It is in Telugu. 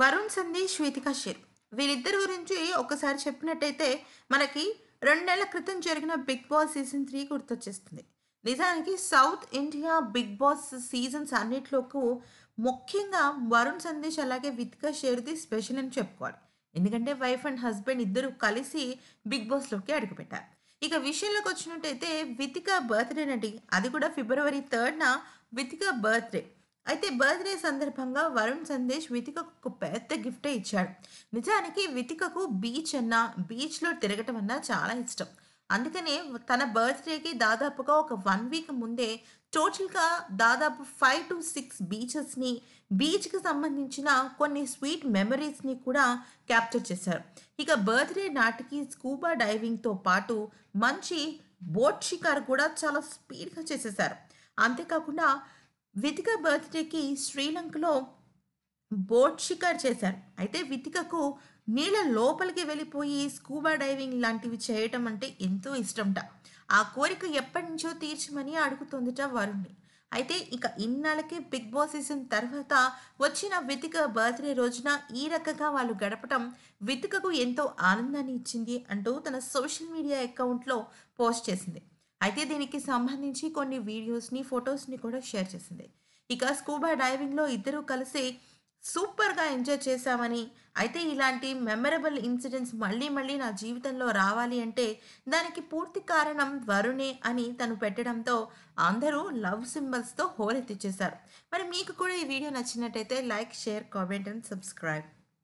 వరుణ్ సందేశ్ శ్వేతికా షేర్ వీరిద్దరి గురించి ఒకసారి చెప్పినట్టయితే మనకి రెండు నెలల క్రితం జరిగిన బిగ్ బాస్ సీజన్ త్రీ గుర్తొచ్చేస్తుంది నిజానికి south India Bigg Boss seasons అన్నిట్లోకి ముఖ్యంగా వరుణ్ సందేశ్ అలాగే విత్కా షేర్ది స్పెషల్ అని చెప్పుకోవాలి ఎందుకంటే వైఫ్ అండ్ హస్బెండ్ ఇద్దరు కలిసి బిగ్ బాస్లోకి అడుగుపెట్టారు ఇక విషయంలోకి వచ్చినట్టయితే వితిక నటి అది కూడా ఫిబ్రవరి థర్డ్న వితిక బర్త్డే అయితే బర్త్డే సందర్భంగా వరుణ్ సందేశ్ వితికకు ఒక పెద్ద గిఫ్ట్ ఇచ్చాడు నిజానికి వితికకు బీచ్ అన్న బీచ్లో తిరగటం అన్నా చాలా ఇష్టం అందుకనే తన బర్త్డేకి దాదాపుగా ఒక వన్ వీక్ ముందే టోటల్గా దాదాపు ఫైవ్ టు సిక్స్ బీచెస్ని బీచ్కి సంబంధించిన కొన్ని స్వీట్ మెమరీస్ని కూడా క్యాప్చర్ చేశారు ఇక బర్త్డే నాటికి స్కూబా డైవింగ్తో పాటు మంచి బోట్ షికార్ కూడా చాలా స్పీడ్గా చేసేసారు అంతేకాకుండా వితిక బర్త్డేకి శ్రీలంకలో బోట్ షికార్ చేశారు అయితే వితికకు నీళ్ళ లోపలికి వెళ్ళిపోయి స్కూబా డైవింగ్ లాంటివి చేయటం అంటే ఎంతో ఇష్టంట ఆ కోరిక ఎప్పటి నుంచో తీర్చమని అడుగుతుందిట వరుణ్ణి అయితే ఇక ఇన్నాళ్ళకే బిగ్ బాస్ సీజన్ తర్వాత వచ్చిన వితిక బర్త్డే రోజున ఈ రకంగా వాళ్ళు గడపటం వితికకు ఎంతో ఆనందాన్ని ఇచ్చింది అంటూ తన సోషల్ మీడియా అకౌంట్లో పోస్ట్ చేసింది అయితే దీనికి సంబంధించి కొన్ని వీడియోస్ని ఫొటోస్ని కూడా షేర్ చేసింది ఇక స్కూబా డైవింగ్లో ఇద్దరూ కలిసి సూపర్గా ఎంజాయ్ చేశామని అయితే ఇలాంటి మెమరబుల్ ఇన్సిడెంట్స్ మళ్ళీ మళ్ళీ నా జీవితంలో రావాలి అంటే దానికి పూర్తి కారణం వరుణే అని తను పెట్టడంతో అందరూ లవ్ సింబల్స్తో చేశారు మరి మీకు కూడా ఈ వీడియో నచ్చినట్టయితే like share comment and subscribe